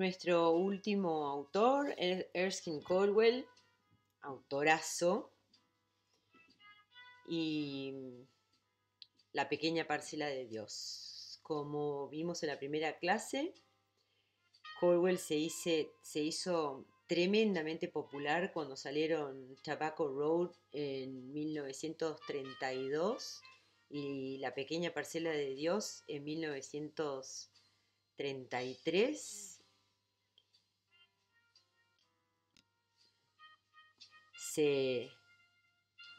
Nuestro último autor, es er-, Erskine Caldwell, autorazo. Y la pequeña parcela de Dios. Como vimos en la primera clase, Caldwell se, se hizo tremendamente popular cuando salieron Tobacco Road en 1932 y La pequeña parcela de Dios en 1933. se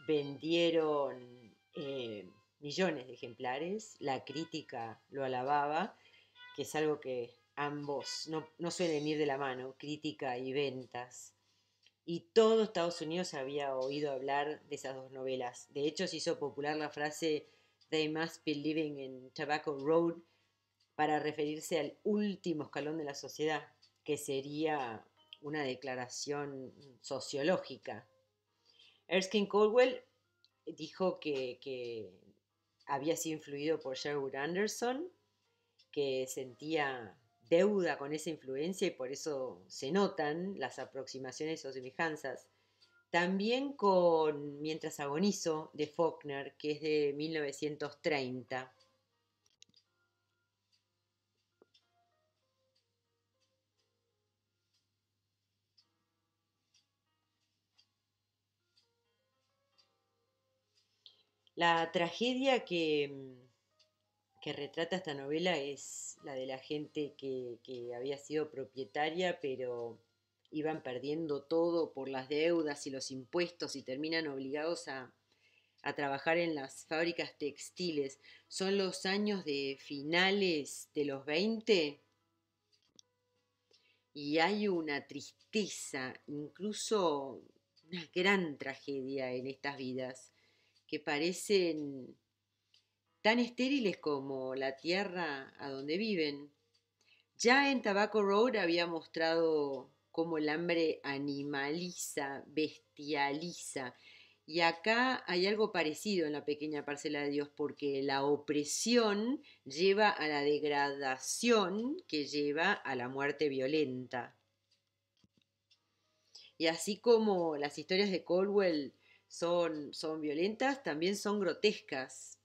vendieron eh, millones de ejemplares, la crítica lo alababa, que es algo que ambos no, no suelen ir de la mano, crítica y ventas. Y todo Estados Unidos había oído hablar de esas dos novelas. De hecho, se hizo popular la frase They must be living in Tobacco Road para referirse al último escalón de la sociedad, que sería una declaración sociológica Erskine Caldwell dijo que, había sido influido por Sherwood Anderson, que sentía deuda con esa influencia y por eso se notan las aproximaciones o semejanzas. También con Mientras agonizo de Faulkner, que es de 1930. La tragedia que, mm, que retrata esta novela es la de la gente que, había sido propietaria, pero iban perdiendo todo por las deudas y los impuestos y terminan obligados a, a trabajar en las fábricas textiles. Son los años de finales de los 20 y hay una tristeza, incluso una gran tragedia en estas vidas que parecen tan estériles como la tierra a donde viven. Ya en Tabaco Road había mostrado cómo el hambre animaliza, bestializa. Y acá hay algo parecido en la pequeña parcela de Dios, porque la opresión lleva a la degradación que lleva a la muerte violenta. Y así como las historias de Colwell son, violentas, también son grotescas.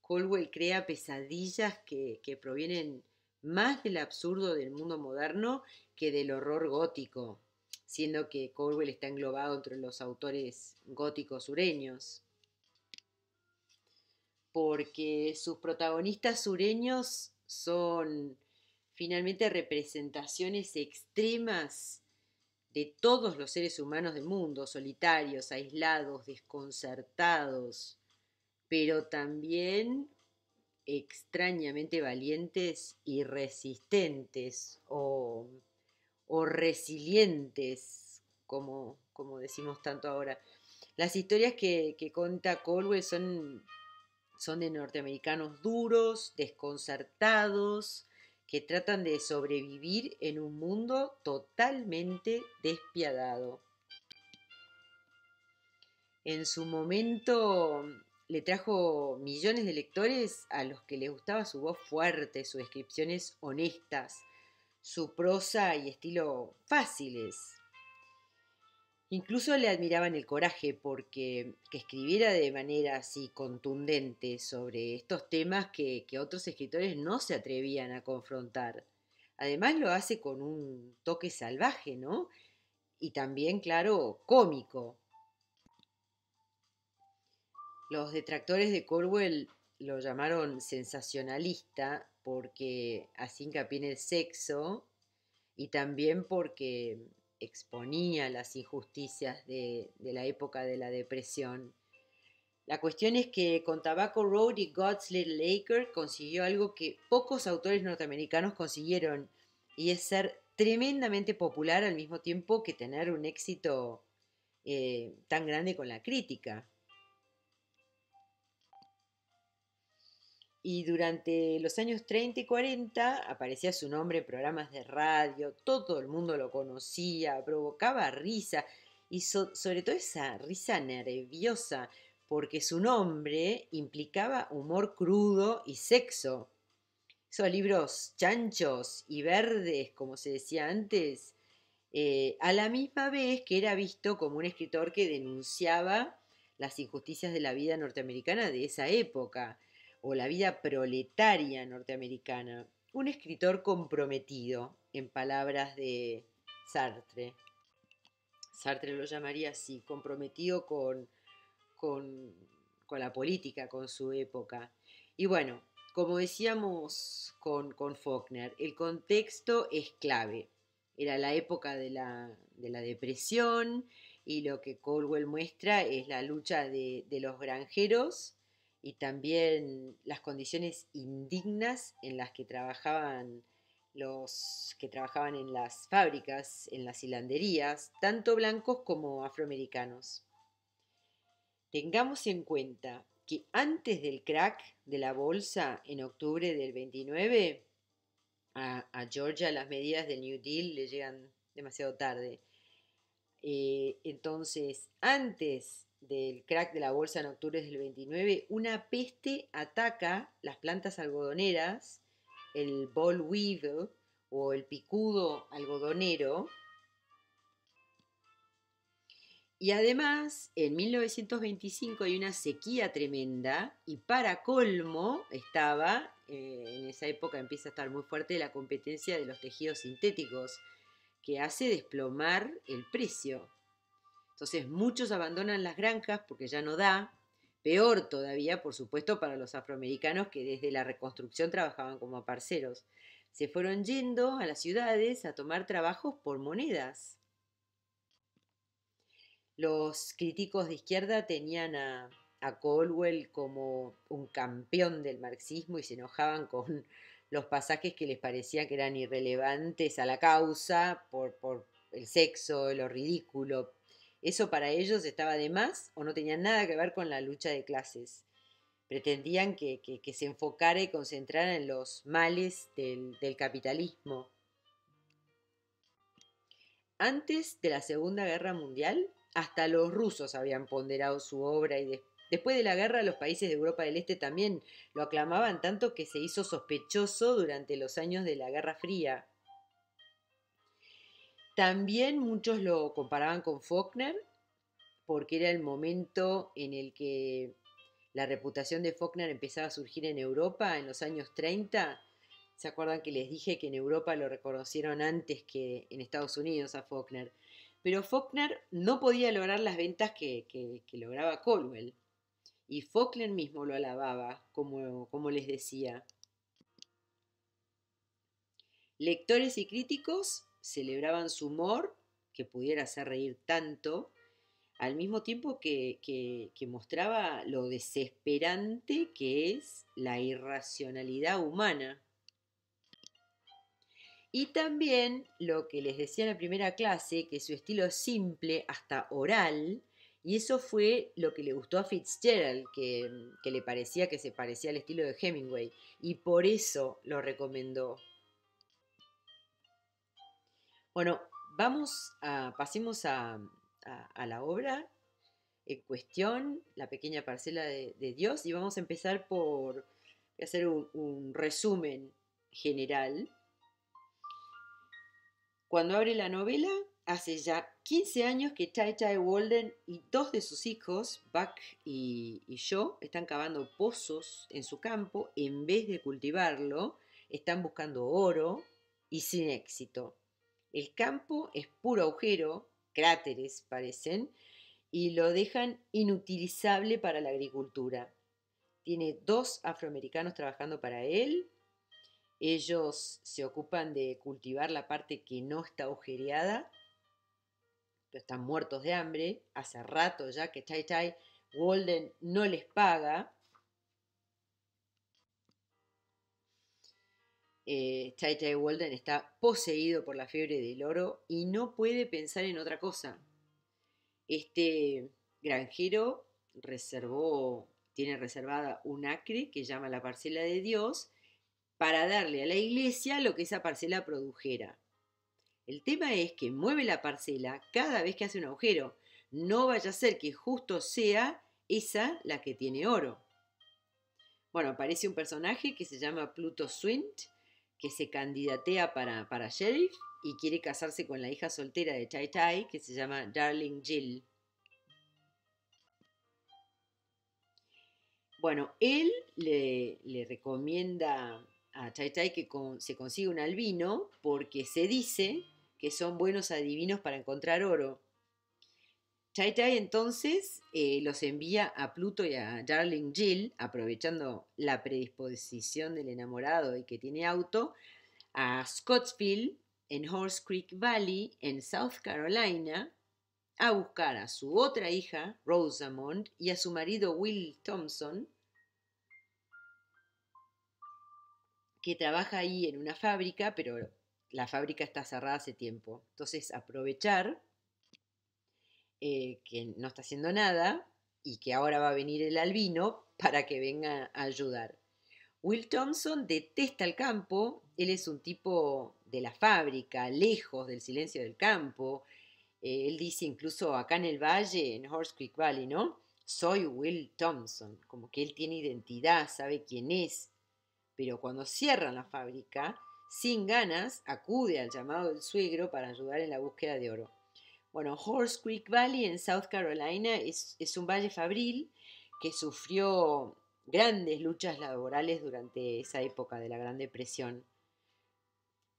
Colwell crea pesadillas que, que provienen más del absurdo del mundo moderno que del horror gótico, siendo que Colwell está englobado entre los autores góticos sureños. Porque sus protagonistas sureños son finalmente representaciones extremas de todos los seres humanos del mundo, solitarios, aislados, desconcertados, pero también extrañamente valientes y resistentes o, resilientes, como, decimos tanto ahora. Las historias que, que cuenta Colwell son, son de norteamericanos duros, desconcertados, que tratan de sobrevivir en un mundo totalmente despiadado. En su momento le trajo millones de lectores a los que les gustaba su voz fuerte, sus descripciones honestas, su prosa y estilo fáciles, Incluso le admiraban el coraje porque que escribiera de manera así contundente sobre estos temas que, que otros escritores no se atrevían a confrontar. Además lo hace con un toque salvaje, ¿no? Y también, claro, cómico. Los detractores de Corwell lo llamaron sensacionalista porque así hincapié en el sexo y también porque exponía las injusticias de, la época de la depresión. La cuestión es que con Tabaco Road y God's Little Acre consiguió algo que pocos autores norteamericanos consiguieron, y es ser tremendamente popular al mismo tiempo que tener un éxito eh, tan grande con la crítica. Y durante los años 30 y 40 aparecía su nombre en programas de radio, todo el mundo lo conocía, provocaba risa y sobre todo esa risa nerviosa, porque su nombre implicaba humor crudo y sexo. Esos libros chanchos y verdes, como se decía antes, eh, a la misma vez que era visto como un escritor que denunciaba las injusticias de la vida norteamericana de esa época o la vida proletaria norteamericana. Un escritor comprometido, en palabras de Sartre. Sartre lo llamaría así, comprometido con, la política, con su época. Y bueno, como decíamos con, Faulkner, el contexto es clave. Era la época de la, depresión y lo que Colwell muestra es la lucha de los granjeros y también las condiciones indignas en las que trabajaban los que trabajaban en las fábricas, en las hilanderías, tanto blancos como afroamericanos. Tengamos en cuenta que antes del crack de la bolsa en octubre del 29, a, Georgia las medidas del New Deal le llegan demasiado tarde. Eh, entonces, antes del crack de la bolsa en octubre del 29, una peste ataca las plantas algodoneras, el ball weevil o el picudo algodonero. Y además, en 1925 hay una sequía tremenda y para colmo estaba, eh, en esa época empieza a estar muy fuerte la competencia de los tejidos sintéticos, que hace desplomar el precio. Entonces muchos abandonan las granjas porque ya no da. Peor todavía, por supuesto, para los afroamericanos que desde la reconstrucción trabajaban como parceros. Se fueron yendo a las ciudades a tomar trabajos por monedas. Los críticos de izquierda tenían a, Colwell como un campeón del marxismo y se enojaban con los pasajes que les parecían que eran irrelevantes a la causa por, por el sexo, lo ridículo, eso para ellos estaba de más o no tenía nada que ver con la lucha de clases. Pretendían que, se enfocara y concentrara en los males del, capitalismo. Antes de la Segunda Guerra Mundial, hasta los rusos habían ponderado su obra y Después de la guerra, los países de Europa del Este también lo aclamaban tanto que se hizo sospechoso durante los años de la Guerra Fría. También muchos lo comparaban con Faulkner porque era el momento en el que la reputación de Faulkner empezaba a surgir en Europa en los años 30. ¿Se acuerdan que les dije que en Europa lo reconocieron antes que en Estados Unidos a Faulkner? Pero Faulkner no podía lograr las ventas que, lograba Colwell. Y Faulkner mismo lo alababa, como, como les decía. Lectores y críticos celebraban su humor, que pudiera hacer reír tanto, al mismo tiempo que, mostraba lo desesperante que es la irracionalidad humana. Y también lo que les decía en la primera clase, que su estilo es simple, hasta oral, y eso fue lo que le gustó a Fitzgerald, que, que le parecía que se parecía al estilo de Hemingway, y por eso lo recomendó bueno, vamos a, pasemos a, la obra en cuestión, la pequeña parcela de, Dios, y vamos a empezar por hacer un, resumen general. Cuando abre la novela, hace ya 15 años que Tai Tai Walden y dos de sus hijos, Buck y, yo, están cavando pozos en su campo en vez de cultivarlo, están buscando oro y sin éxito. El campo es puro agujero, cráteres parecen, y lo dejan inutilizable para la agricultura. Tiene dos afroamericanos trabajando para él. Ellos se ocupan de cultivar la parte que no está agujereada, pero están muertos de hambre. Hace rato ya que Tai Tai Walden no les paga eh, Walden está poseído por la fiebre del oro y no puede pensar en otra cosa. Este granjero reservó, tiene reservada un acre que llama la parcela de Dios para darle a la iglesia lo que esa parcela produjera. El tema es que mueve la parcela cada vez que hace un agujero. No vaya a ser que justo sea esa la que tiene oro. Bueno, aparece un personaje que se llama Pluto Swint, que se candidatea para, para sheriff y quiere casarse con la hija soltera de Tai Tai, que se llama Darling Jill. Bueno, él le, recomienda a Tai Tai que se consiga un albino porque se dice que son buenos adivinos para encontrar oro. Chai Chai entonces eh, los envía a Pluto y a Darling Jill, aprovechando la predisposición del enamorado y que tiene auto, a Scottsville, en Horse Creek Valley, en South Carolina, a buscar a su otra hija, Rosamond, y a su marido Will Thompson, que trabaja ahí en una fábrica, pero la fábrica está cerrada hace tiempo. Entonces, aprovechar eh, que no está haciendo nada y que ahora va a venir el albino para que venga a ayudar. Will Thompson detesta el campo, él es un tipo de la fábrica, lejos del silencio del campo. Eh, él dice incluso acá en el valle, en Horse Creek Valley, ¿no? Soy Will Thompson, como que él tiene identidad, sabe quién es. Pero cuando cierran la fábrica, sin ganas, acude al llamado del suegro para ayudar en la búsqueda de oro. Bueno, Horse Creek Valley en South Carolina es, un valle fabril que sufrió grandes luchas laborales durante esa época de la Gran Depresión.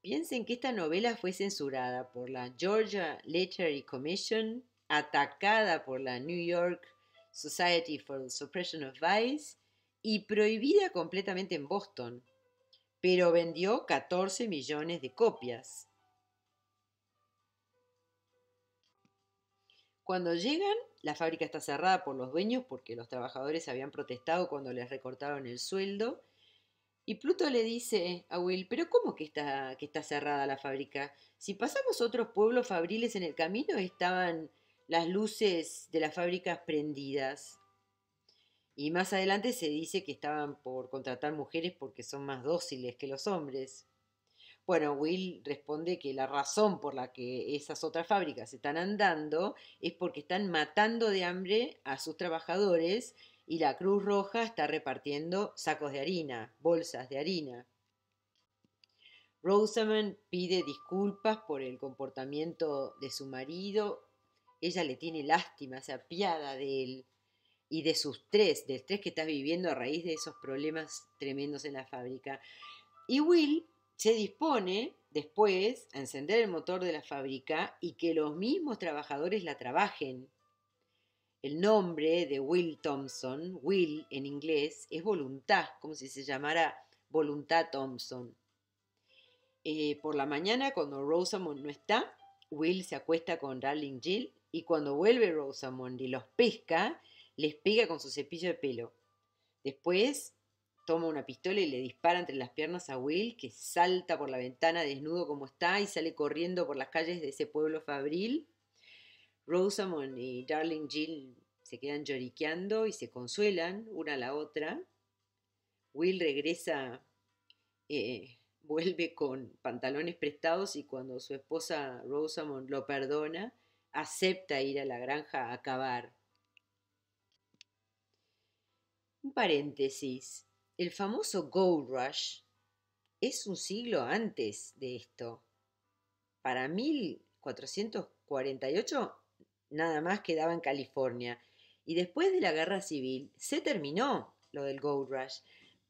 Piensen que esta novela fue censurada por la Georgia Literary Commission, atacada por la New York Society for the Suppression of Vice y prohibida completamente en Boston, pero vendió 14 millones de copias. Cuando llegan, la fábrica está cerrada por los dueños porque los trabajadores habían protestado cuando les recortaron el sueldo. Y Pluto le dice a Will, pero ¿cómo que está, que está cerrada la fábrica? Si pasamos otros pueblos fabriles en el camino, estaban las luces de las fábricas prendidas. Y más adelante se dice que estaban por contratar mujeres porque son más dóciles que los hombres. Bueno, Will responde que la razón por la que esas otras fábricas están andando es porque están matando de hambre a sus trabajadores y la Cruz Roja está repartiendo sacos de harina, bolsas de harina. Rosamond pide disculpas por el comportamiento de su marido. Ella le tiene lástima, se apiada de él y de sus tres, del estrés que está viviendo a raíz de esos problemas tremendos en la fábrica. Y Will se dispone después a encender el motor de la fábrica y que los mismos trabajadores la trabajen. El nombre de Will Thompson, Will en inglés, es voluntad, como si se llamara voluntad Thompson. Eh, por la mañana, cuando Rosamond no está, Will se acuesta con Darling Jill y cuando vuelve Rosamond y los pesca, les pega con su cepillo de pelo. Después toma una pistola y le dispara entre las piernas a Will, que salta por la ventana desnudo como está y sale corriendo por las calles de ese pueblo fabril. Rosamond y Darling Jill se quedan lloriqueando y se consuelan una a la otra. Will regresa, eh, vuelve con pantalones prestados y cuando su esposa Rosamond lo perdona, acepta ir a la granja a cavar. Un paréntesis. El famoso Gold Rush es un siglo antes de esto. Para 1448 nada más quedaba en California. Y después de la guerra civil se terminó lo del Gold Rush,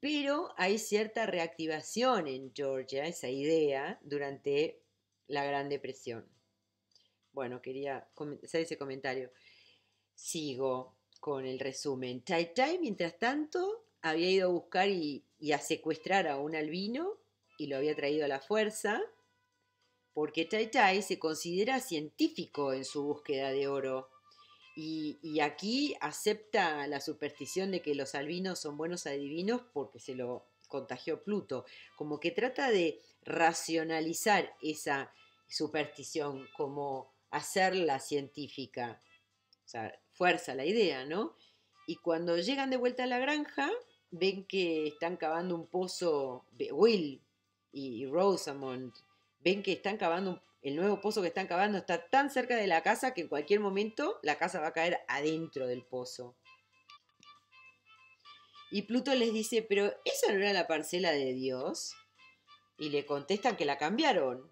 pero hay cierta reactivación en Georgia, esa idea, durante la Gran Depresión. Bueno, quería hacer ese comentario. Sigo con el resumen. Tai Tai, mientras tanto, había ido a buscar y, a secuestrar a un albino y lo había traído a la fuerza, porque Tai Tai se considera científico en su búsqueda de oro. Y, y, aquí acepta la superstición de que los albinos son buenos adivinos porque se lo contagió Pluto. Como que trata de racionalizar esa superstición, como hacerla científica. O sea, fuerza la idea, ¿no? Y cuando llegan de vuelta a la granja, ven que están cavando un pozo, Will y Rosamond, ven que están cavando, el nuevo pozo que están cavando está tan cerca de la casa que en cualquier momento la casa va a caer adentro del pozo. Y Pluto les dice, pero esa no era la parcela de Dios. Y le contestan que la cambiaron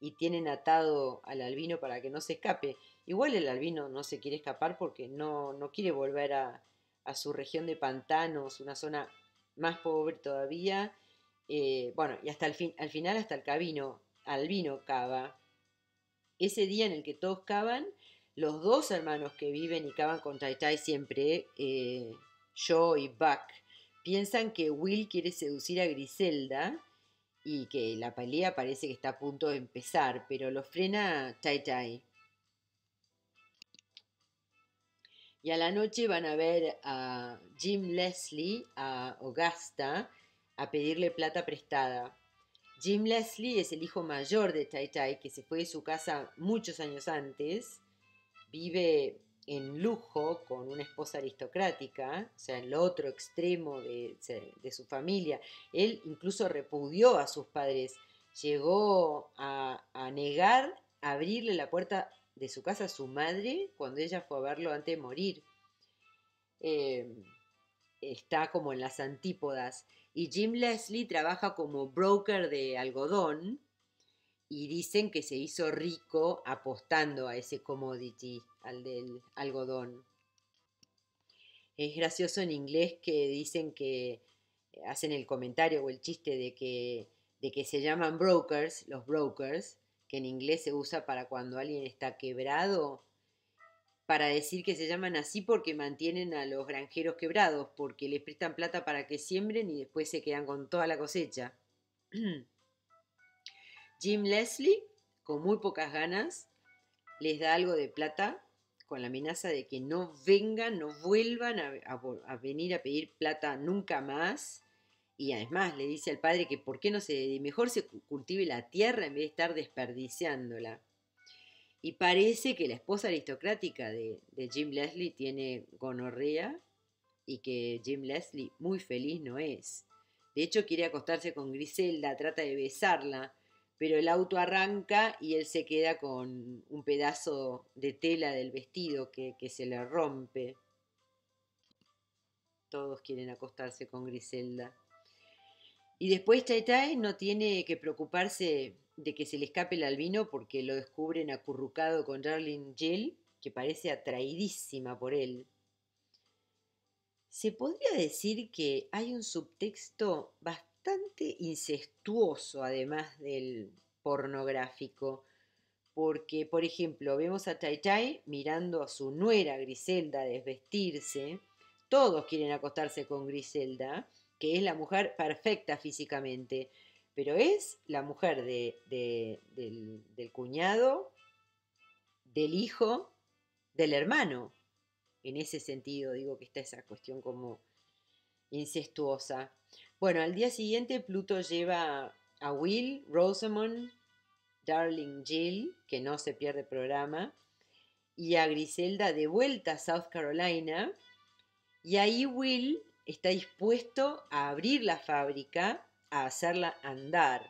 y tienen atado al albino para que no se escape. Igual el albino no se quiere escapar porque no, no quiere volver a, a su región de pantanos, una zona más pobre todavía, eh, bueno, y hasta el fin, al final hasta el cabino, Albino cava. Ese día en el que todos cavan, los dos hermanos que viven y cavan con Tai Tai siempre, Joe eh, y Buck, piensan que Will quiere seducir a Griselda y que la pelea parece que está a punto de empezar, pero lo frena Tai Tai. Y a la noche van a ver a Jim Leslie, a Augusta, a pedirle plata prestada. Jim Leslie es el hijo mayor de Tai Tai, que se fue de su casa muchos años antes. Vive en lujo con una esposa aristocrática, o sea, el otro extremo de, su familia. Él incluso repudió a sus padres. Llegó a, a negar abrirle la puerta de su casa su madre cuando ella fue a verlo antes de morir. Em, está como en las antípodas. Y Jim Leslie trabaja como broker de algodón y dicen que se hizo rico apostando a ese commodity, al del algodón. Es gracioso en inglés que dicen que eh, hacen el comentario o el chiste de que, de que se llaman brokers, los brokers, que en inglés se usa para cuando alguien está quebrado, para decir que se llaman así porque mantienen a los granjeros quebrados, porque les prestan plata para que siembren y después se quedan con toda la cosecha. Jim Leslie, con muy pocas ganas, les da algo de plata con la amenaza de que no vengan, no vuelvan a, venir a pedir plata nunca más y además le dice al padre que por qué no se mejor se cultive la tierra en vez de estar desperdiciándola. Y parece que la esposa aristocrática de, Jim Leslie tiene gonorrea y que Jim Leslie muy feliz no es. De hecho quiere acostarse con Griselda, trata de besarla, pero el auto arranca y él se queda con un pedazo de tela del vestido que se le rompe. Todos quieren acostarse con Griselda. Y después Tai no tiene que preocuparse de que se le escape el albino porque lo descubren acurrucado con Darling Jill, que parece atraidísima por él. Se podría decir que hay un subtexto bastante incestuoso, además del pornográfico, porque, por ejemplo, vemos a Tai Tai mirando a su nuera Griselda desvestirse, todos quieren acostarse con Griselda, que es la mujer perfecta físicamente, pero es la mujer del, del cuñado, del hijo, del hermano. En ese sentido, digo que está esa cuestión como incestuosa. Bueno, al día siguiente Pluto lleva a Will, Rosamond, Darling Jill, que no se pierde programa, y a Griselda de vuelta a South Carolina. Y ahí Will está dispuesto a abrir la fábrica, a hacerla andar.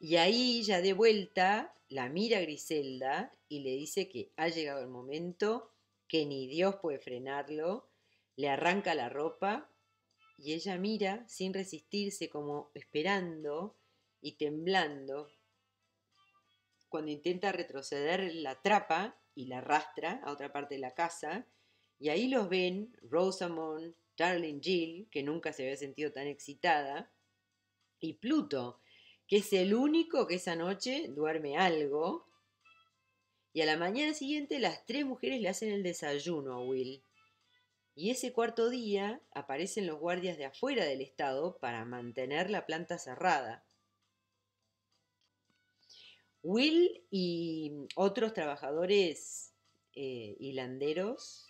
Y ahí ya de vuelta la mira Griselda y le dice que ha llegado el momento, que ni Dios puede frenarlo, le arranca la ropa y ella mira sin resistirse como esperando y temblando. Cuando intenta retroceder la trapa y la arrastra a otra parte de la casa y ahí los ven Rosamond, Darling Jill, que nunca se había sentido tan excitada, y Pluto, que es el único que esa noche duerme algo. Y a la mañana siguiente las tres mujeres le hacen el desayuno a Will. Y ese cuarto día aparecen los guardias de afuera del estado para mantener la planta cerrada. Will y otros trabajadores eh, hilanderos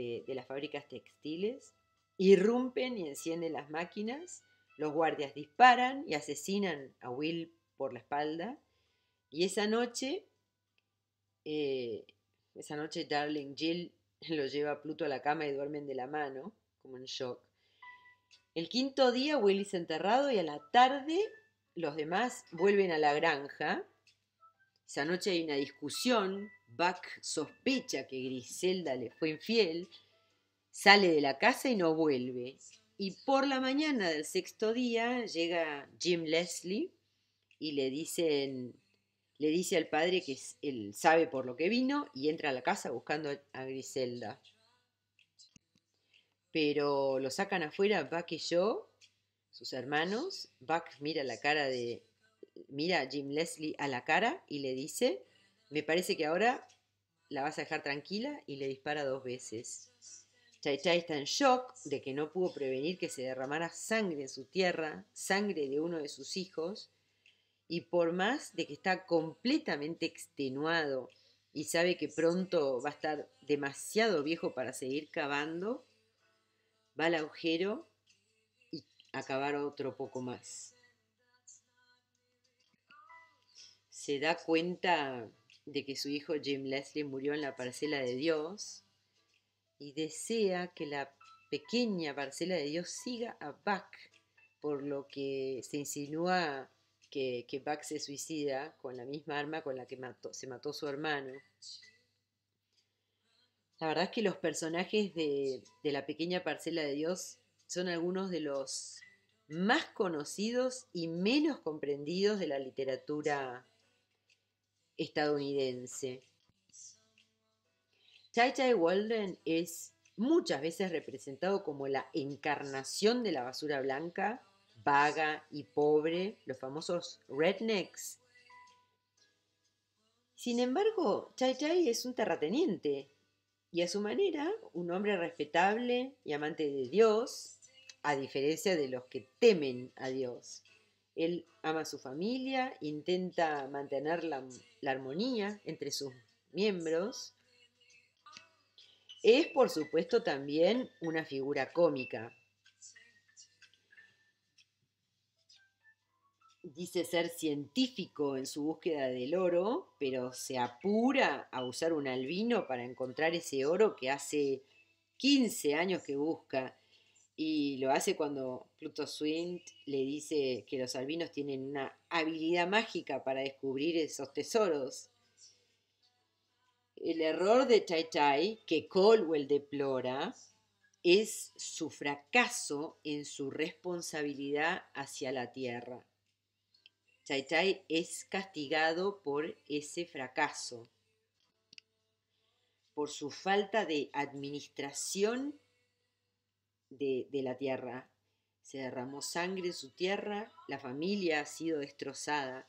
de las fábricas textiles, irrumpen y encienden las máquinas, los guardias disparan y asesinan a Will por la espalda, y esa noche, eh, esa noche Darling Jill lo lleva a Pluto a la cama y duermen de la mano, como en shock. El quinto día Will es enterrado y a la tarde los demás vuelven a la granja. Esa noche hay una discusión Buck sospecha que Griselda le fue infiel, sale de la casa y no vuelve. Y por la mañana del sexto día llega Jim Leslie y le dicen le dice al padre que él sabe por lo que vino y entra a la casa buscando a Griselda. Pero lo sacan afuera Buck y yo, sus hermanos. Buck mira la cara de mira a Jim Leslie a la cara y le dice me parece que ahora la vas a dejar tranquila y le dispara dos veces. Chai Chai está en shock de que no pudo prevenir que se derramara sangre en su tierra, sangre de uno de sus hijos, y por más de que está completamente extenuado y sabe que pronto va a estar demasiado viejo para seguir cavando, va al agujero y a otro poco más. Se da cuenta de que su hijo Jim Leslie murió en la parcela de Dios y desea que la pequeña parcela de Dios siga a Buck, por lo que se insinúa que, que se suicida con la misma arma con la que se mató su hermano. La verdad es que los personajes de, de la pequeña parcela de Dios son algunos de los más conocidos y menos comprendidos de la literatura estadounidense. Chai Chai Walden es muchas veces representado como la encarnación de la basura blanca, vaga y pobre, los famosos rednecks. Sin embargo, Chai Chai es un terrateniente y a su manera un hombre respetable y amante de Dios, a diferencia de los que temen a Dios. Él ama a su familia, intenta mantener la, armonía entre sus miembros. Es, por supuesto, también una figura cómica. dice ser científico en su búsqueda del oro, pero se apura a usar un albino para encontrar ese oro que hace 15 años que busca y lo hace cuando Pluto Swint le dice que los albinos tienen una habilidad mágica para descubrir esos tesoros. El error de Chai Chai, que Colwell deplora, es su fracaso en su responsabilidad hacia la Tierra. Chai Chai es castigado por ese fracaso, por su falta de administración de, la tierra. Se derramó sangre en su tierra, la familia ha sido destrozada.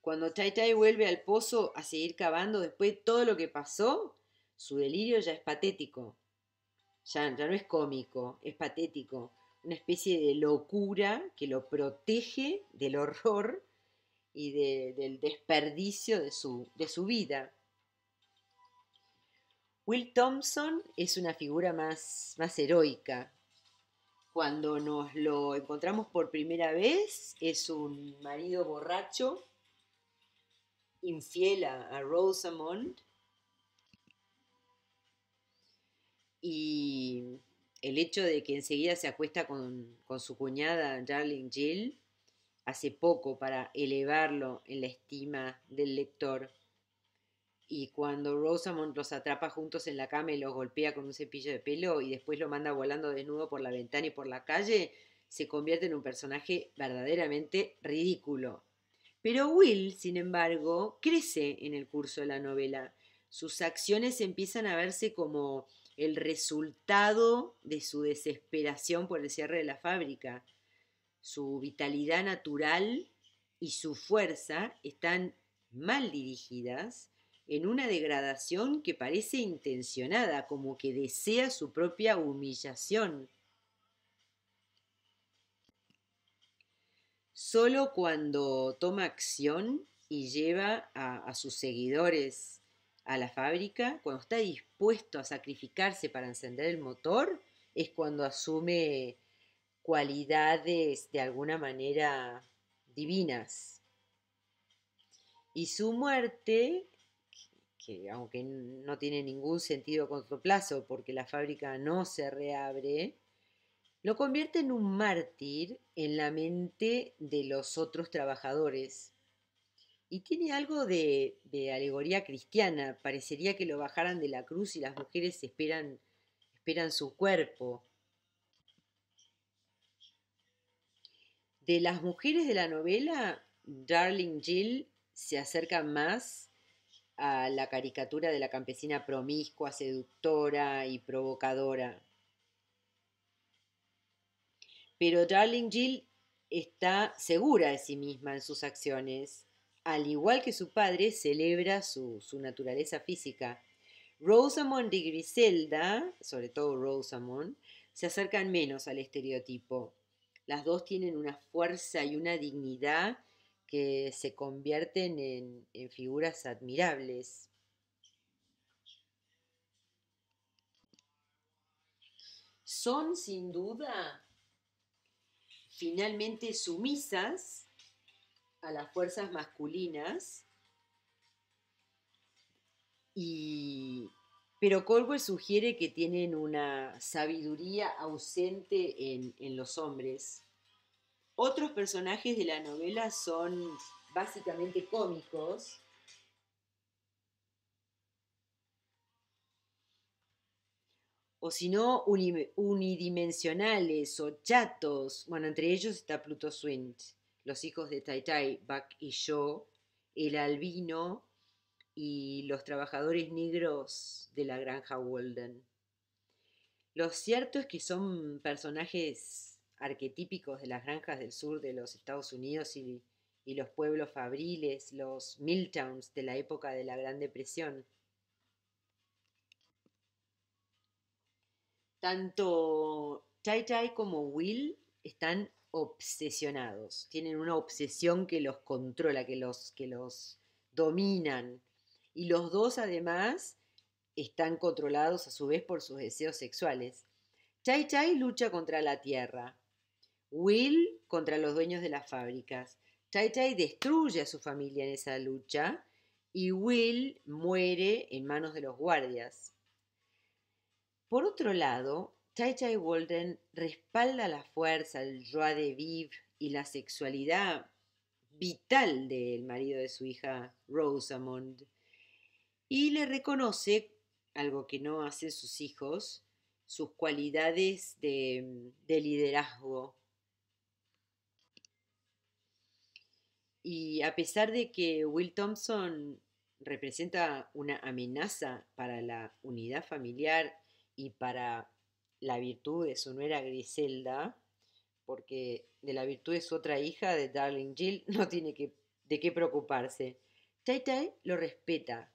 Cuando Tai vuelve al pozo a seguir cavando después de todo lo que pasó, su delirio ya es patético. Ya, no es cómico, es patético. Una especie de locura que lo protege del horror y del desperdicio de su vida. Will Thompson es una figura más, heroica. Cuando nos lo encontramos por primera vez, es un marido borracho, infiel a Rosamond, y el hecho de que enseguida se acuesta con, con su cuñada, Darling Jill, hace poco para elevarlo en la estima del lector y cuando Rosamond los atrapa juntos en la cama y los golpea con un cepillo de pelo y después lo manda volando desnudo por la ventana y por la calle, se convierte en un personaje verdaderamente ridículo. Pero Will, sin embargo, crece en el curso de la novela. Sus acciones empiezan a verse como el resultado de su desesperación por el cierre de la fábrica. Su vitalidad natural y su fuerza están mal dirigidas en una degradación que parece intencionada, como que desea su propia humillación. Solo cuando toma acción y lleva a, a sus seguidores a la fábrica, cuando está dispuesto a sacrificarse para encender el motor, es cuando asume cualidades de alguna manera divinas. Y su muerte que aunque no tiene ningún sentido a corto plazo porque la fábrica no se reabre, lo convierte en un mártir en la mente de los otros trabajadores. Y tiene algo de, alegoría cristiana, parecería que lo bajaran de la cruz y las mujeres esperan, esperan su cuerpo. De las mujeres de la novela, Darling Jill se acerca más a la caricatura de la campesina promiscua, seductora y provocadora. Pero Darling Jill está segura de sí misma en sus acciones. Al igual que su padre, celebra su, naturaleza física. Rosamond y Griselda, sobre todo Rosamond, se acercan menos al estereotipo. Las dos tienen una fuerza y una dignidad que se convierten en, figuras admirables. Son sin duda finalmente sumisas a las fuerzas masculinas pero Colwell sugiere que tienen una sabiduría ausente en los hombres. Otros personajes de la novela son básicamente cómicos. O si no, unidimensionales o chatos. Bueno, entre ellos está Pluto Swint, los hijos de Tai Tai, Buck y yo, el albino y los trabajadores negros de la granja Walden. Lo cierto es que son personajes arquetípicos de las granjas del sur de los Estados Unidos y, los pueblos fabriles, los towns de la época de la Gran Depresión. Tanto Chai Chai como Will están obsesionados, tienen una obsesión que los controla, que los, que los dominan. Y los dos además están controlados a su vez por sus deseos sexuales. Chai Chai lucha contra la Tierra, Will contra los dueños de las fábricas. Tai Tai destruye a su familia en esa lucha y Will muere en manos de los guardias. Por otro lado, Tai Tai Walden respalda la fuerza, el joie de vivre y la sexualidad vital del marido de su hija Rosamond y le reconoce, algo que no hacen sus hijos, sus cualidades de liderazgo Y a pesar de que Will Thompson representa una amenaza para la unidad familiar y para la virtud de su nuera Griselda, porque de la virtud de su otra hija, de Darling Jill, no tiene que, de qué preocuparse. Tai Tai lo respeta.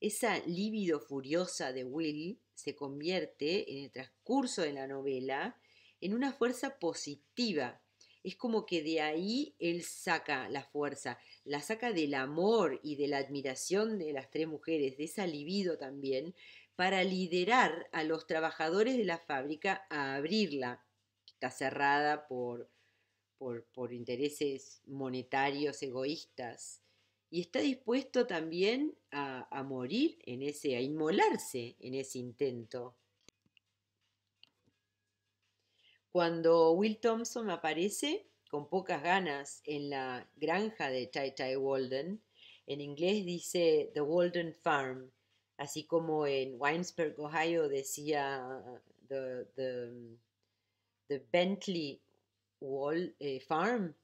Esa líbido furiosa de Will se convierte en el transcurso de la novela en una fuerza positiva es como que de ahí él saca la fuerza, la saca del amor y de la admiración de las tres mujeres, de esa libido también, para liderar a los trabajadores de la fábrica a abrirla. que Está cerrada por, intereses monetarios egoístas. Y está dispuesto también a, a morir en ese, a inmolarse en ese intento. Cuando Will Thompson aparece con pocas ganas en la granja de Tai Tai Walden, en inglés dice The Walden Farm, así como en Winesburg, Ohio decía uh, The, Bentley Wall, eh, Farm,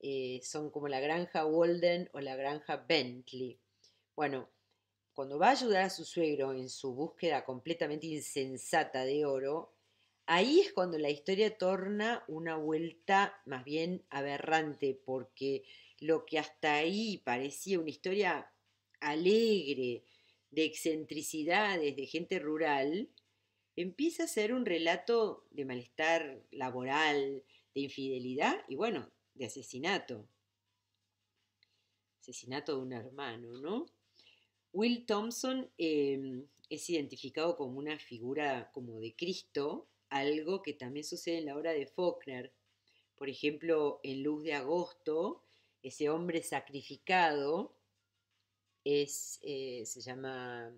eh, son como la granja Walden o la granja Bentley. Bueno, cuando va a ayudar a su suegro en su búsqueda completamente insensata de oro, Ahí es cuando la historia torna una vuelta más bien aberrante, porque lo que hasta ahí parecía una historia alegre, de excentricidades, de gente rural, empieza a ser un relato de malestar laboral, de infidelidad y bueno, de asesinato. Asesinato de un hermano, ¿no? Will Thompson em, es identificado como una figura como de Cristo, algo que también sucede en la obra de Faulkner. Por ejemplo, en Luz de Agosto, ese hombre sacrificado es, eh, se llama,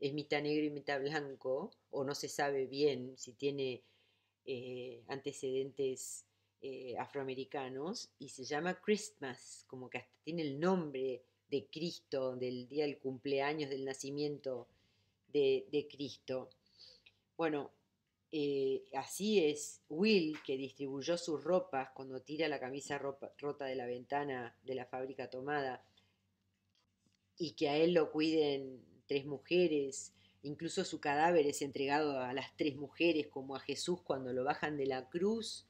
es mitad negro y mitad blanco, o no se sabe bien si tiene eh, antecedentes eh, afroamericanos, y se llama Christmas, como que tiene el nombre de Cristo, del día del cumpleaños, del nacimiento de, de Cristo. Bueno, eh, así es Will, que distribuyó sus ropas cuando tira la camisa rota de la ventana de la fábrica tomada, y que a él lo cuiden tres mujeres, incluso su cadáver es entregado a las tres mujeres como a Jesús cuando lo bajan de la cruz.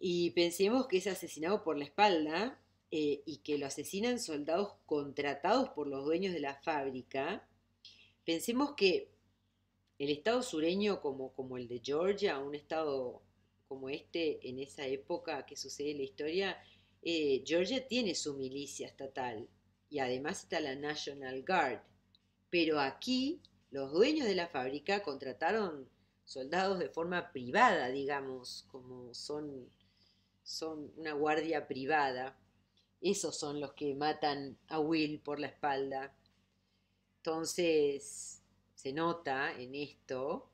Y pensemos que es asesinado por la espalda eh, y que lo asesinan soldados contratados por los dueños de la fábrica. Pensemos que el estado sureño como, como el de Georgia, un estado como este en esa época que sucede en la historia, eh, Georgia tiene su milicia estatal y además está la National Guard. Pero aquí los dueños de la fábrica contrataron soldados de forma privada, digamos, como son, son una guardia privada. Esos son los que matan a Will por la espalda. Entonces, se nota en esto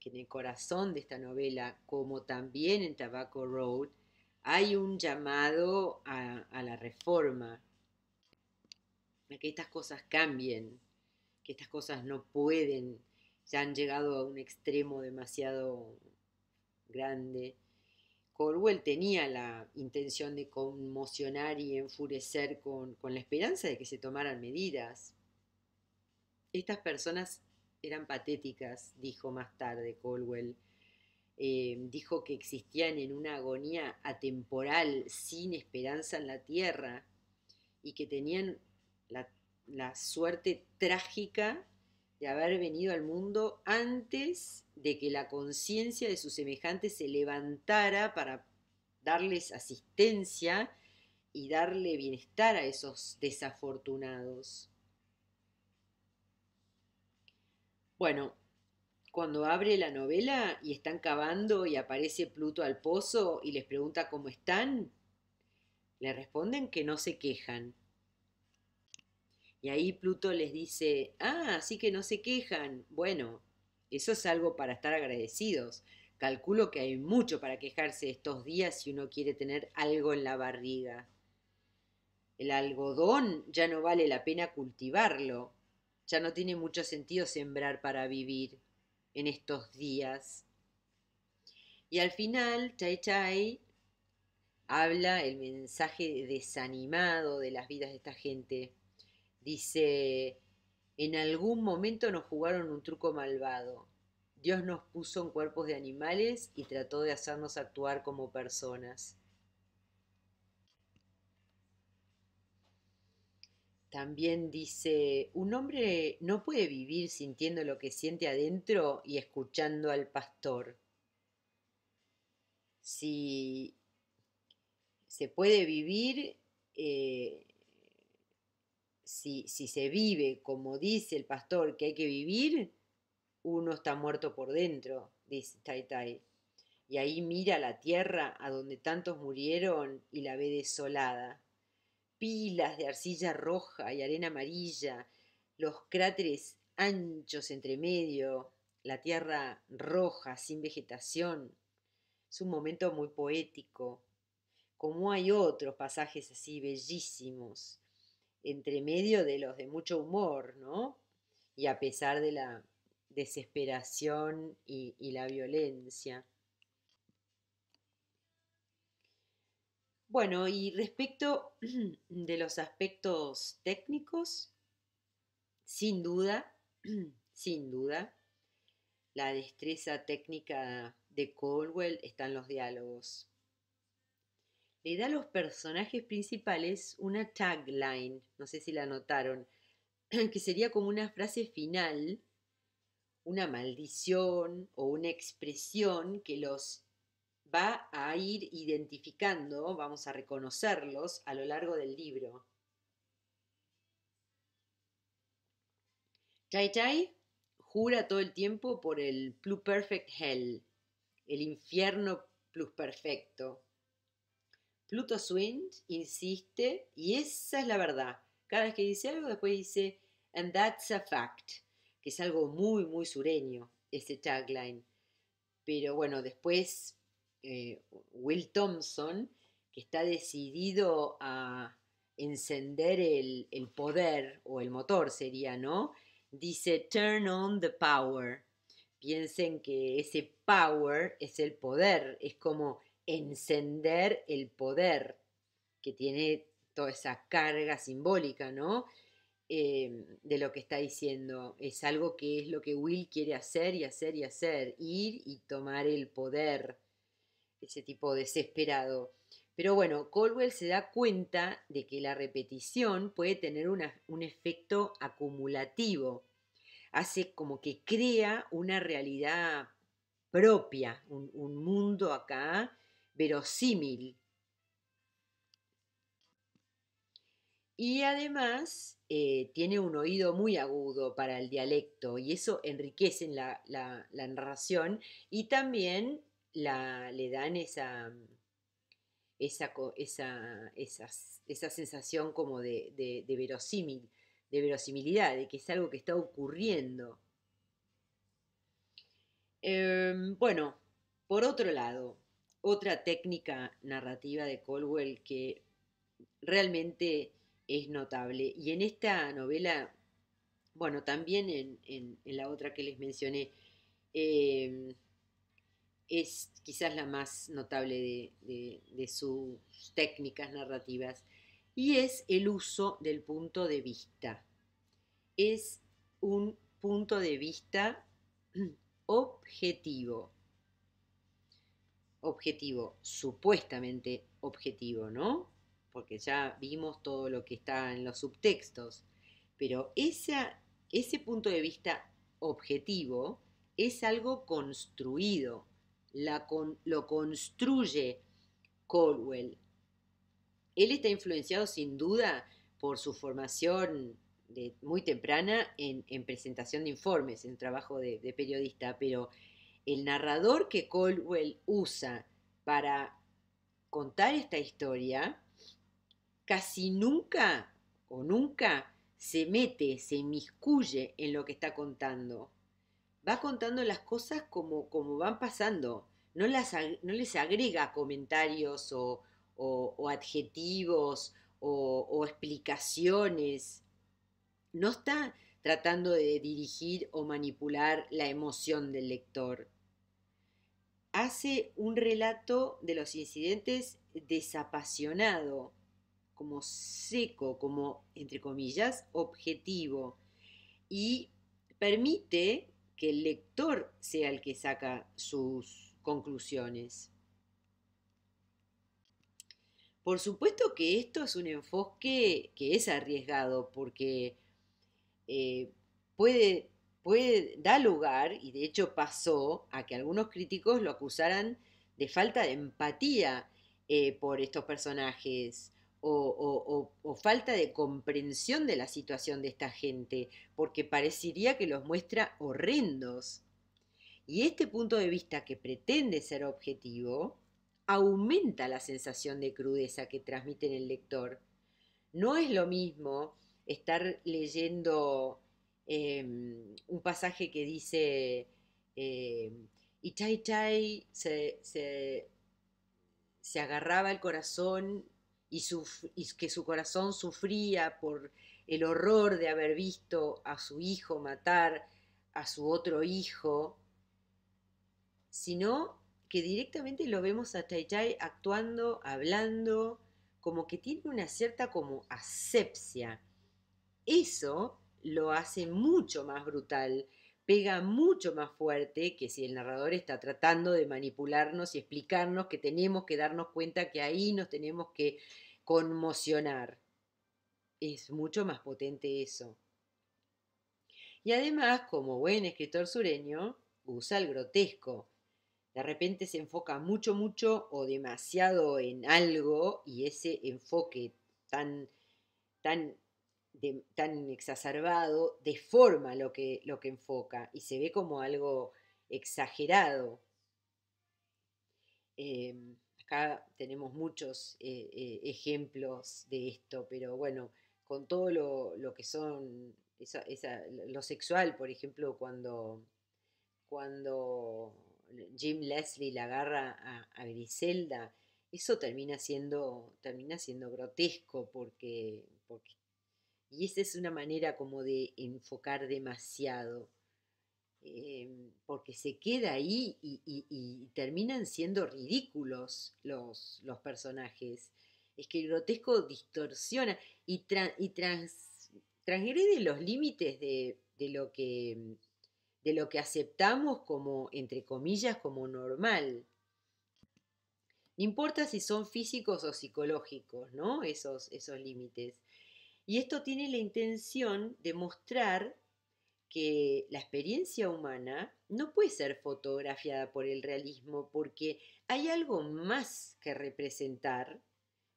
que en el corazón de esta novela, como también en Tabaco Road, hay un llamado a, la reforma, a que estas cosas cambien, que estas cosas no pueden, ya han llegado a un extremo demasiado grande. Corwell tenía la intención de conmocionar y enfurecer con la esperanza de que se tomaran medidas, estas personas eran patéticas, dijo más tarde Colwell. Eh, dijo que existían en una agonía atemporal, sin esperanza en la tierra, y que tenían la, la suerte trágica de haber venido al mundo antes de que la conciencia de sus semejantes se levantara para darles asistencia y darle bienestar a esos desafortunados. Bueno, cuando abre la novela y están cavando y aparece Pluto al pozo y les pregunta cómo están, le responden que no se quejan. Y ahí Pluto les dice, ah, así que no se quejan. Bueno, eso es algo para estar agradecidos. Calculo que hay mucho para quejarse estos días si uno quiere tener algo en la barriga. El algodón ya no vale la pena cultivarlo, ya no tiene mucho sentido sembrar para vivir en estos días. Y al final, Chai Chai habla el mensaje desanimado de las vidas de esta gente. Dice, en algún momento nos jugaron un truco malvado. Dios nos puso en cuerpos de animales y trató de hacernos actuar como personas. También dice, un hombre no puede vivir sintiendo lo que siente adentro y escuchando al pastor. Si se puede vivir, eh, si, si se vive como dice el pastor que hay que vivir, uno está muerto por dentro, dice Tai Tai. Y ahí mira la tierra a donde tantos murieron y la ve desolada pilas de arcilla roja y arena amarilla, los cráteres anchos entre medio, la tierra roja sin vegetación. Es un momento muy poético, como hay otros pasajes así bellísimos, entre medio de los de mucho humor, ¿no? Y a pesar de la desesperación y, y la violencia. Bueno, y respecto de los aspectos técnicos, sin duda, sin duda, la destreza técnica de Colwell está en los diálogos. Le da a los personajes principales una tagline, no sé si la notaron, que sería como una frase final, una maldición o una expresión que los va a ir identificando, vamos a reconocerlos a lo largo del libro. Tai Chai jura todo el tiempo por el Perfect hell, el infierno plus perfecto. Pluto Swind insiste, y esa es la verdad. Cada vez que dice algo, después dice, and that's a fact, que es algo muy, muy sureño, ese tagline. Pero bueno, después eh, Will Thompson, que está decidido a encender el, poder o el motor sería, ¿no? Dice, turn on the power. Piensen que ese power es el poder, es como encender el poder, que tiene toda esa carga simbólica, ¿no? Eh, de lo que está diciendo. Es algo que es lo que Will quiere hacer y hacer y hacer, ir y tomar el poder ese tipo desesperado. Pero bueno, Colwell se da cuenta de que la repetición puede tener un efecto acumulativo. Hace como que crea una realidad propia, un, mundo acá verosímil. Y además eh, tiene un oído muy agudo para el dialecto y eso enriquece la narración y también le dan esa, mm, esa, esa, sensación como de, de, de de verosimilidad, de que es algo que está ocurriendo. Em, bueno, por otro lado, otra técnica narrativa de Colwell que realmente es notable. Y en esta novela, bueno, también en, la otra que les mencioné, em, es quizás la más notable de, sus técnicas narrativas, y es el uso del punto de vista. Es un punto de vista objetivo. Objetivo, supuestamente objetivo, ¿no? Porque ya vimos todo lo que está en los subtextos. Pero ese punto de vista objetivo es algo construido, lo construye Colwell. Él está influenciado sin duda por su formación muy temprana en, presentación de informes, en trabajo de, periodista, pero el narrador que Colwell usa para contar esta historia casi nunca o nunca se mete, se inmiscuye en lo que está contando va contando las cosas como, como van pasando, no, las, no les agrega comentarios o, adjetivos o, o explicaciones, no está tratando de dirigir o manipular la emoción del lector. Hace un relato de los incidentes desapasionado, como seco, como, entre comillas, objetivo, y permite que el lector sea el que saca sus conclusiones. Por supuesto que esto es un enfoque que es arriesgado porque eh, puede, puede, da lugar, y de hecho pasó, a que algunos críticos lo acusaran de falta de empatía eh, por estos personajes o, falta de comprensión de la situación de esta gente, porque parecería que los muestra horrendos. Y este punto de vista que pretende ser objetivo aumenta la sensación de crudeza que transmite en el lector. No es lo mismo estar leyendo em, un pasaje que dice em, y chai se, se, se agarraba el corazón y, que su corazón sufría por el horror de haber visto a su hijo matar a su otro hijo, sino que directamente lo vemos a Chai actuando, hablando, como que tiene una cierta como asepsia. Eso lo hace mucho más brutal pega mucho más fuerte que si el narrador está tratando de manipularnos y explicarnos que tenemos que darnos cuenta que ahí nos tenemos que conmocionar. Es mucho más potente eso. Y además, como buen escritor sureño, usa el grotesco. De repente se enfoca mucho, mucho o demasiado en algo y ese enfoque tan, tan tan exacerbado deforma lo que, lo que enfoca y se ve como algo exagerado. Em, acá tenemos muchos eh, eh, ejemplos de esto, pero bueno, con todo lo, que son, lo sexual, por ejemplo, cuando, cuando Jim Leslie la agarra a, Griselda, eso termina siendo, termina siendo grotesco porque, porque y esa es una manera como de enfocar demasiado, em, porque se queda ahí y, terminan siendo ridículos los, personajes. Es que el grotesco distorsiona y, transgrede los límites de, de, lo que, mm, de lo que aceptamos como, entre comillas, como normal. No importa si son físicos o psicológicos, ¿no? Esos, esos límites. Y esto tiene la intención de mostrar que la experiencia humana no puede ser fotografiada por el realismo porque hay algo más que representar,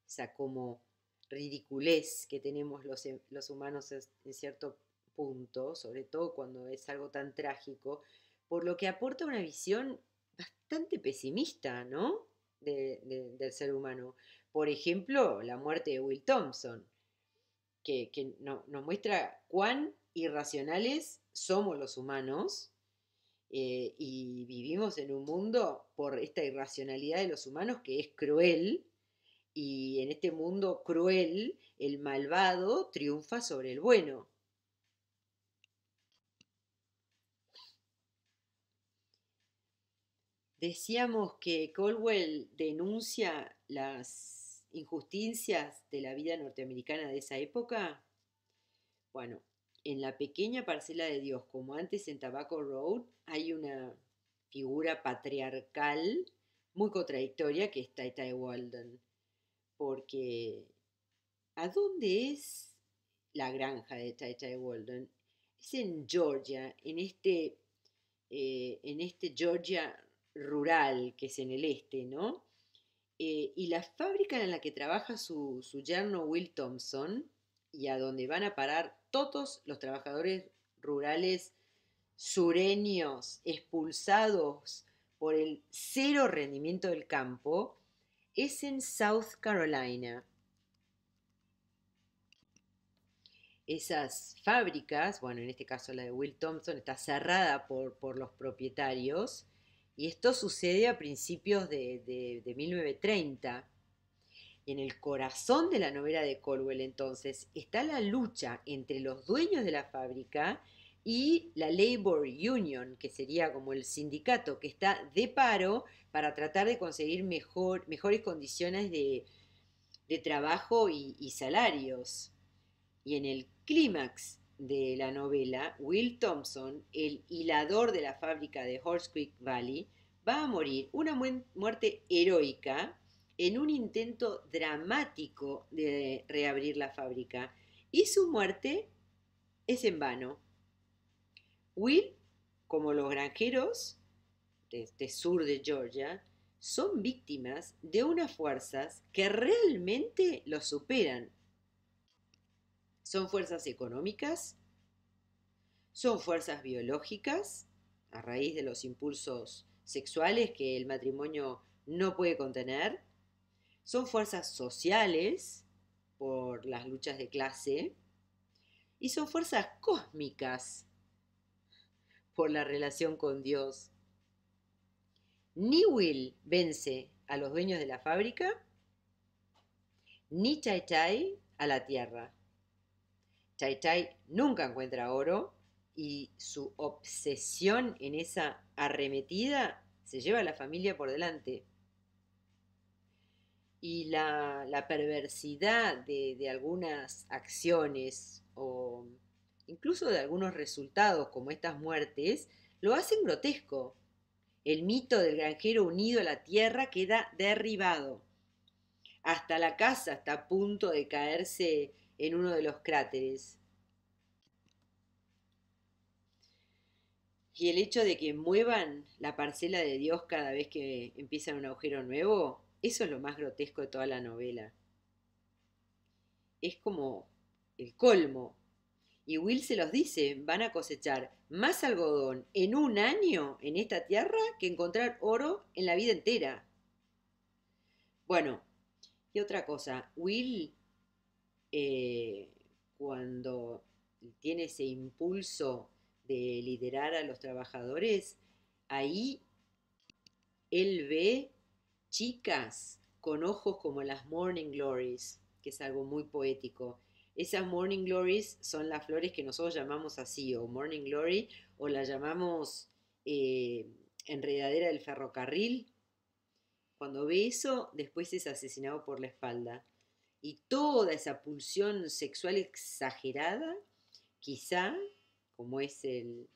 sea, como ridiculez que tenemos los, eh, humanos en cierto punto, sobre todo cuando es algo tan trágico, por lo que aporta una visión bastante pesimista, ¿no? del ser humano. Por ejemplo, la muerte de Will Thompson que, no, nos muestra cuán irracionales somos los humanos eh, y vivimos en un mundo por esta irracionalidad de los humanos que es cruel y en este mundo cruel el malvado triunfa sobre el bueno. Decíamos que Colwell denuncia las injusticias de la vida norteamericana de esa época? Bueno, en la pequeña parcela de Dios, como antes en Tabaco Road, hay una figura patriarcal muy contradictoria que es Taita Walden, porque ¿a dónde es la granja de Taita Walden? Es en Georgia, en este, eh, en este Georgia rural que es en el este, ¿no? Eh, y la fábrica en la que trabaja su, yerno Will Thompson y a donde van a parar todos los trabajadores rurales sureños expulsados por el cero rendimiento del campo es en South Carolina. Esas fábricas, bueno, en este caso la de Will Thompson, está cerrada por, por los propietarios y esto sucede a principios de, 1930. Y en el corazón de la novela de Colwell entonces está la lucha entre los dueños de la fábrica y la Labor Union, que sería como el sindicato que está de paro para tratar de conseguir mejores condiciones de, trabajo y, y, salarios. Y en el clímax de la novela, Will Thompson, el hilador de la fábrica de Horse Creek Valley, va a morir una muerte heroica en un intento dramático de reabrir la fábrica y su muerte es en vano. Will, como los granjeros de sur de Georgia, son víctimas de unas fuerzas que realmente los superan son fuerzas económicas, son fuerzas biológicas, a raíz de los impulsos sexuales que el matrimonio no puede contener, son fuerzas sociales, por las luchas de clase, y son fuerzas cósmicas, por la relación con Dios. Ni Will vence a los dueños de la fábrica, ni Chai Chai a la tierra. Chai Chai nunca encuentra oro y su obsesión en esa arremetida se lleva a la familia por delante. Y la, perversidad de, de, algunas acciones o incluso de algunos resultados como estas muertes lo hacen grotesco. El mito del granjero unido a la tierra queda derribado. Hasta la casa está a punto de caerse en uno de los cráteres. Y el hecho de que muevan la parcela de Dios cada vez que empiezan un agujero nuevo, eso es lo más grotesco de toda la novela. Es como el colmo. Y Will se los dice, van a cosechar más algodón en un año en esta tierra que encontrar oro en la vida entera. Bueno, y otra cosa, Will eh, cuando tiene ese impulso de liderar a los trabajadores, ahí él ve chicas con ojos como las Morning Glories, que es algo muy poético. Esas Morning Glories son las flores que nosotros llamamos así, o Morning Glory, o la llamamos eh, enredadera del ferrocarril. Cuando ve eso, después es asesinado por la espalda y toda esa pulsión sexual exagerada, quizá, como es el,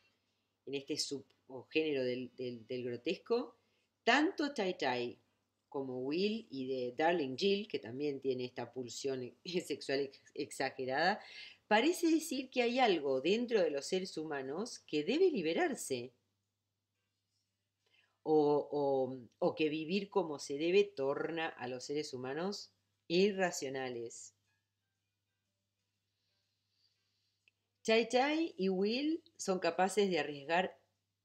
en este subgénero del, del, grotesco, tanto Tai Tai como Will y de Darling Jill, que también tiene esta pulsión sexual exagerada, parece decir que hay algo dentro de los seres humanos que debe liberarse. o que vivir como se debe torna a los seres humanos irracionales. Chai Chai y Will son capaces de arriesgar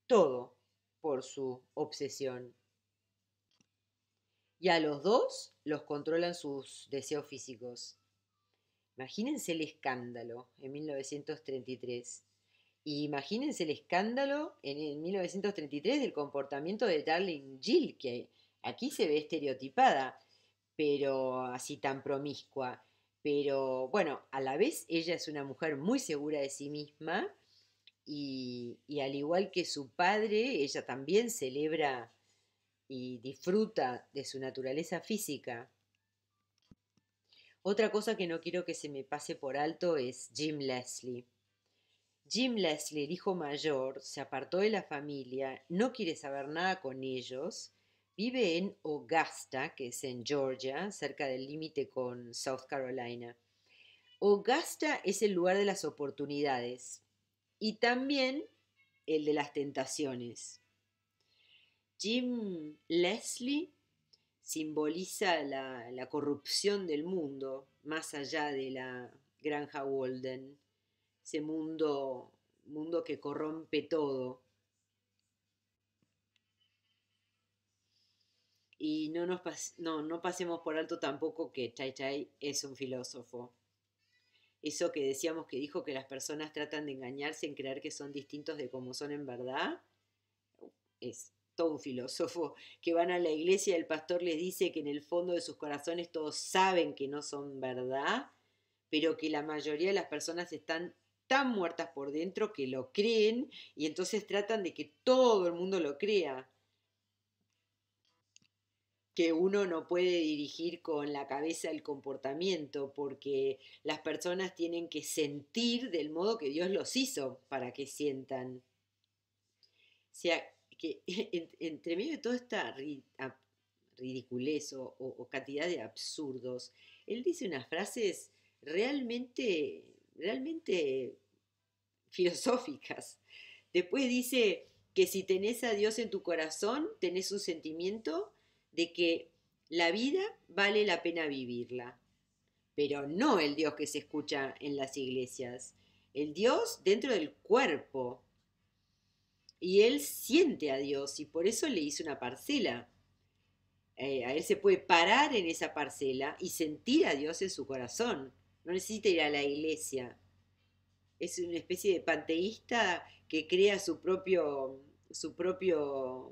todo por su obsesión. Y a los dos los controlan sus deseos físicos. Imagínense el escándalo en 1933. Y imagínense el escándalo en 1933 del comportamiento de Darling Jill, que aquí se ve estereotipada pero así tan promiscua. Pero bueno, a la vez ella es una mujer muy segura de sí misma y, al igual que su padre, ella también celebra y disfruta de su naturaleza física. Otra cosa que no quiero que se me pase por alto es Jim Leslie. Jim Leslie, el hijo mayor, se apartó de la familia, no quiere saber nada con ellos Vive en Augusta, que es en Georgia, cerca del límite con South Carolina. Augusta es el lugar de las oportunidades y también el de las tentaciones. Jim Leslie simboliza la, corrupción del mundo más allá de la granja Walden, ese mundo, mundo que corrompe todo Y no, nos no, pasemos por alto tampoco que Chai Chai es un filósofo. Eso que decíamos que dijo que las personas tratan de engañarse en creer que son distintos de como son en verdad, es todo un filósofo, que van a la iglesia y el pastor les dice que en el fondo de sus corazones todos saben que no son verdad, pero que la mayoría de las personas están tan muertas por dentro que lo creen y entonces tratan de que todo el mundo lo crea que uno no puede dirigir con la cabeza el comportamiento, porque las personas tienen que sentir del modo que Dios los hizo para que sientan. O sea, que entre medio de toda esta ridiculez o, cantidad de absurdos, él dice unas frases realmente, realmente filosóficas. Después dice que si tenés a Dios en tu corazón, tenés un sentimiento de que la vida vale la pena vivirla, pero no el Dios que se escucha en las iglesias, el Dios dentro del cuerpo. Y él siente a Dios y por eso le hizo una parcela. Eh, a él se puede parar en esa parcela y sentir a Dios en su corazón. No necesita ir a la iglesia. Es una especie de panteísta que crea su propio, su propio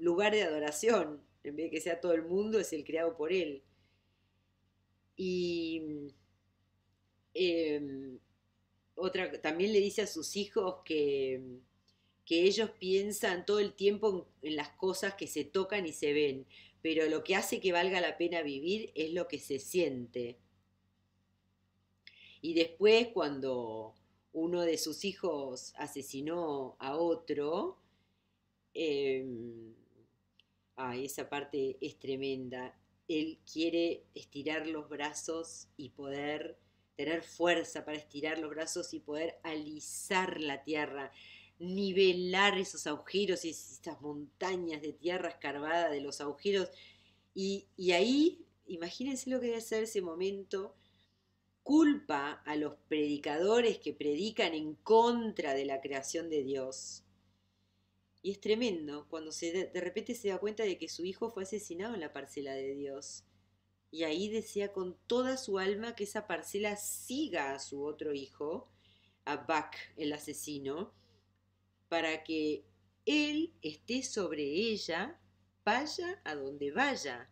lugar de adoración, en vez de que sea todo el mundo, es el creado por Él. Y em, otra, también le dice a sus hijos que, que ellos piensan todo el tiempo en las cosas que se tocan y se ven, pero lo que hace que valga la pena vivir es lo que se siente. Y después cuando uno de sus hijos asesinó a otro, Em, esa parte es tremenda. Él quiere estirar los brazos y poder tener fuerza para estirar los brazos y poder alisar la tierra, nivelar esos agujeros y esas montañas de tierra escarbada de los agujeros. Y, y ahí, imagínense lo que debe ser ese momento, culpa a los predicadores que predican en contra de la creación de Dios y es tremendo cuando de, de repente se da cuenta de que su hijo fue asesinado en la parcela de Dios. Y ahí desea con toda su alma que esa parcela siga a su otro hijo, a Buck, el asesino, para que él esté sobre ella, vaya a donde vaya.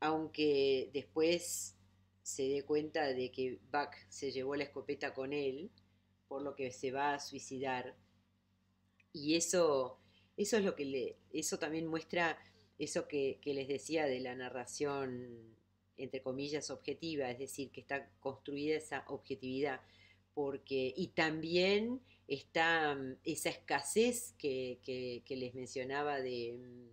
Aunque después se dé cuenta de que Buck se llevó la escopeta con él, por lo que se va a suicidar, y eso, eso es lo que eso también muestra eso que, les decía de la narración, entre comillas, objetiva, es decir, que está construida esa objetividad. Porque, y también está mm, esa escasez que, les mencionaba de mm,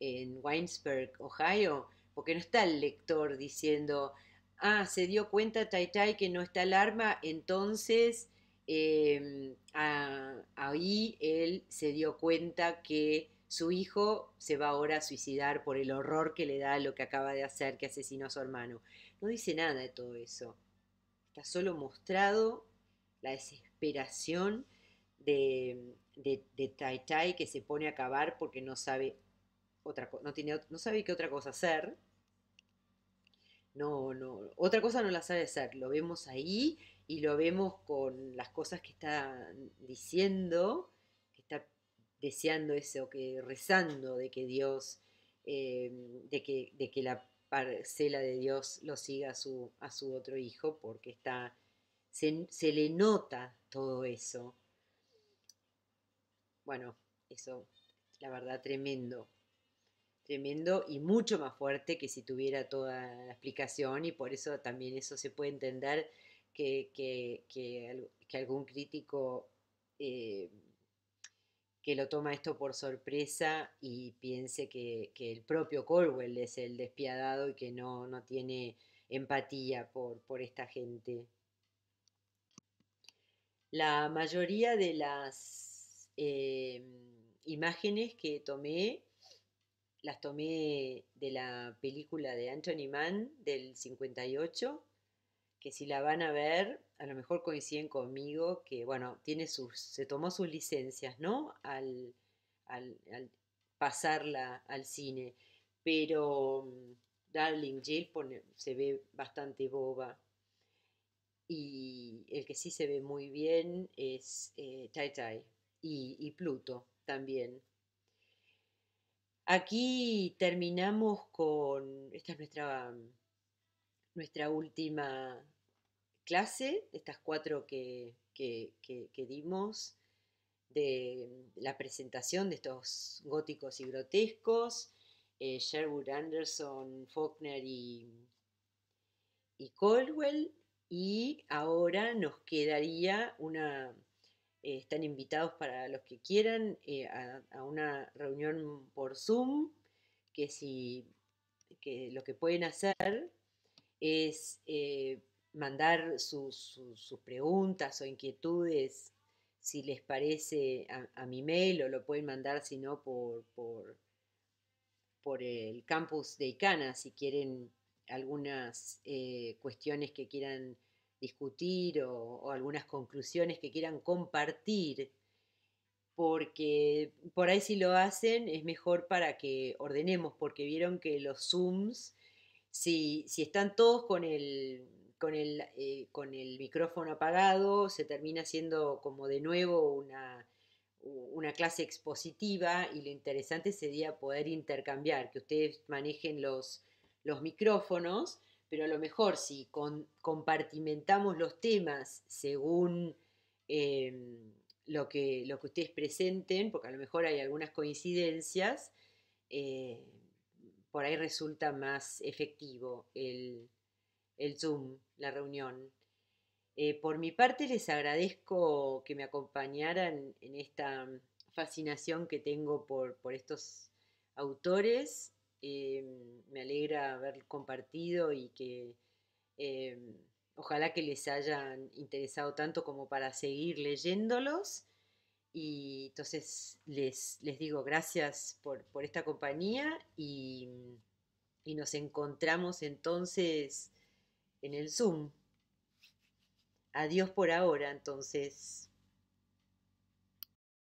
en Winesburg, Ohio, porque no está el lector diciendo, ah, se dio cuenta Tai Tai que no está el arma, entonces Em, ahí él se dio cuenta que su hijo se va ahora a suicidar por el horror que le da lo que acaba de hacer, que asesinó a su hermano. No dice nada de todo eso. Está solo mostrado la desesperación de, Tai Tai que se pone a acabar porque no sabe otra no no sabe qué otra cosa hacer. No, no, otra cosa no la sabe hacer. Lo vemos ahí y lo vemos con las cosas que está diciendo, que está deseando eso, que rezando de que Dios, eh, de, que, la parcela de Dios lo siga a su, a su otro hijo, porque está, se, se le nota todo eso. Bueno, eso, la verdad, tremendo tremendo y mucho más fuerte que si tuviera toda la explicación y por eso también eso se puede entender que, algún crítico eh, que lo toma esto por sorpresa y piense que, el propio Colwell es el despiadado y que no, tiene empatía por, esta gente. La mayoría de las eh, imágenes que tomé las tomé de la película de Anthony Mann del 58 que si la van a ver, a lo mejor coinciden conmigo, que bueno, tiene sus, se tomó sus licencias, ¿no? Al, pasarla al cine. Pero mm, Darling Jill se ve bastante boba. Y el que sí se ve muy bien es eh, Tai Tai y, Pluto también. Aquí terminamos con, esta es nuestra, mm, nuestra última clase, estas cuatro que, dimos, de la presentación de estos góticos y grotescos, eh, Sherwood Anderson, Faulkner y, Colwell, y ahora nos quedaría una, eh, están invitados para los que quieran eh, a, una reunión por Zoom, que si que lo que pueden hacer es mandar sus, preguntas o inquietudes, si les parece, a, mi mail o lo pueden mandar, si no, por, por, por el campus de Icana, si quieren algunas eh, cuestiones que quieran discutir o, algunas conclusiones que quieran compartir, porque por ahí si lo hacen es mejor para que ordenemos, porque vieron que los Zooms, si están todos con el, eh, con el, micrófono apagado, se termina siendo como de nuevo una, clase expositiva y lo interesante sería poder intercambiar, que ustedes manejen los, los micrófonos, pero a lo mejor si con, compartimentamos los temas según em, lo, que, lo que ustedes presenten, porque a lo mejor hay algunas coincidencias, eh, por ahí resulta más efectivo el Zoom la reunión. Eh, por mi parte, les agradezco que me acompañaran en esta mm, fascinación que tengo por, estos autores. Eh, me alegra haber compartido y que eh, ojalá que les hayan interesado tanto como para seguir leyéndolos. Y entonces les, les digo gracias por, esta compañía y, mm, y nos encontramos entonces en el Zoom. Adiós por ahora, entonces.